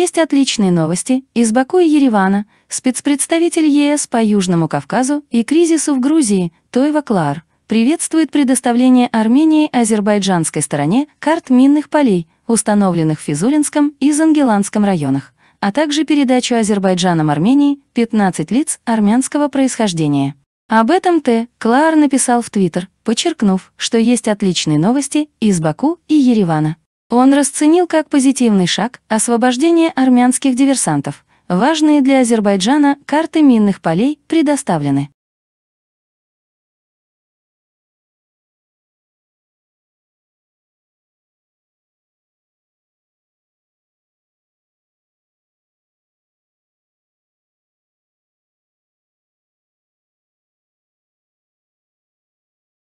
Есть отличные новости из Баку и Еревана. Спецпредставитель ЕС по Южному Кавказу и кризису в Грузии Тойва Клар приветствует предоставление Армении азербайджанской стороне карт минных полей, установленных в Физулинском и Зангеландском районах, а также передачу Азербайджаном Армении 15 лиц армянского происхождения. Об этом Т. Клар написал в Твиттер, подчеркнув, что есть отличные новости из Баку и Еревана. Он расценил как позитивный шаг освобождение армянских диверсантов. Важные для Азербайджана карты минных полей предоставлены.